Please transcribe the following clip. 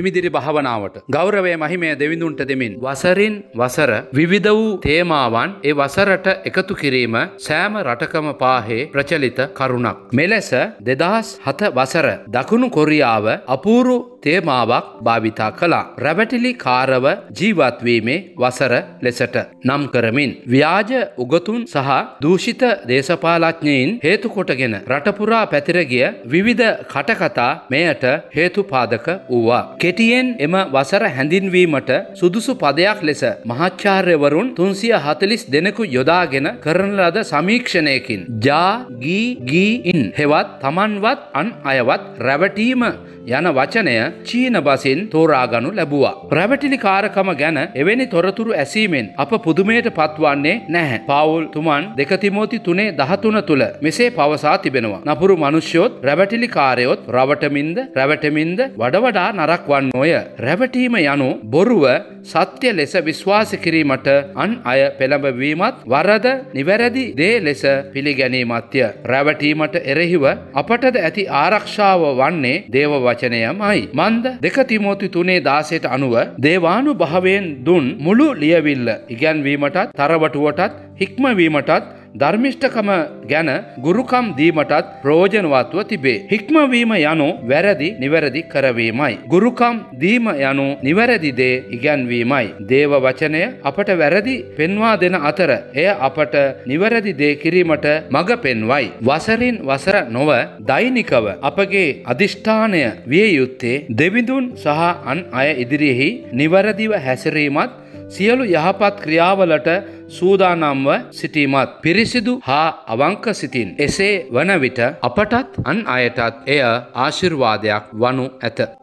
හිමිදිරි භාවනාවට. ගෞරවය මහිමය දෙවිඳුන්ට දෙමින්. වසරින් වසර විවිධ වූ තේමාවන් ඒ වසරට එකතු කිරීම සෑම රටකම පාහේ ප්‍රචලිත කරුණක්. මෙලෙස දෙදහස් හත වසර දකුණු කොරියාව අපූරු තේමාවක් භාවිතා කළා. රැවැටිලි කාරව ජීවත්වීමේ වසර ලෙසට නම් කරමින්. ව්‍යාජ උගතුන් සහ දූෂිත දේශපාලඥයින් හේතුකොටගෙන රටපුරා පැතිරගිය විවිධ කටකතා මෙයට හේතුපාදක වූවා. කෙටියෙන් එම වසර හැඳින්වීමට සුදුසු පදයක් ලෙස මහාචාර්යවරුන් තුන්සිය හතලිස් දෙනෙකු යොදාගෙන කරන ලද සමීක්ෂණයකින් ජා ගී ගී ඉන් හෙවත් තමන්වත් අන් අයවත් රැවටීම යන වචනය චීන බසින් තෝරාගනු ලැබුවා. ප්‍රැවටිලි කාරකම ගැන එවැනි තොරතුරු ඇසීමෙන් අප පුදුමයට පත්වන්නේ නැහැ. පාවුල් තුමන් දෙකතිමෝති තුනේ දහතුන තුළ මෙසේ පවසා තිබෙනවා. නපුරු මනුෂ්‍යයොත් රැවටිලි කාරයොත් රවටමින්ද රැවටමින්ද වඩවඩා නරක්වන්න සලකන් නොය රැවටීම යනු බොරුව සත්‍ය ලෙස විශ්වාස කිරීමට අන් අය පෙළඹවීමත් වරද නිවැරදි දේ ලෙස පිළිගැනීමත්ය. රැවටීමට එරෙහිව අපටද ඇති ආරක්ෂාව වන්නේ දේව වචනයමයි. මන්ද දෙකතිමෝති තුනේ දාසයට අනුව දේවානු භාවයෙන් දුන් මුළු ලියවිල්ල ඉගැන්වීමටත් තරවටුවටත් හික්මවීමටත් ධර්මිෂ්ඨකම ගැන ගුරුකම් දීමටත් ප්‍රෝජනවත්ව තිබේ. හික්මවීම යනු වැරදි නිවැරදි කරවීමයි. ගුරුකම් දීම යනු නිවැරදිදේ ඉගැන්වීමයි. දේව වචනය අපට වැරදි පෙන්වා දෙන අතර එය අපට නිවැරදි දේ කිරීමට මඟ පෙන්වයි. වසරින් වසර නොව දෛනිකව අපගේ අධිෂ්ඨානය විය යුත්තේ දෙවිඳුන් සහ අන් අය ඉදිරියෙහි නිවැරදිව හැසිරීමත් සියලු යහපත් ක්‍රියාවලට සූදානම්ව සිටීමත් පිරිසිදු හා අවංක සිතින් එසේ වන විට අපටත් අන් අයටත් එය ආශිර්වාදයක් වනු ඇත.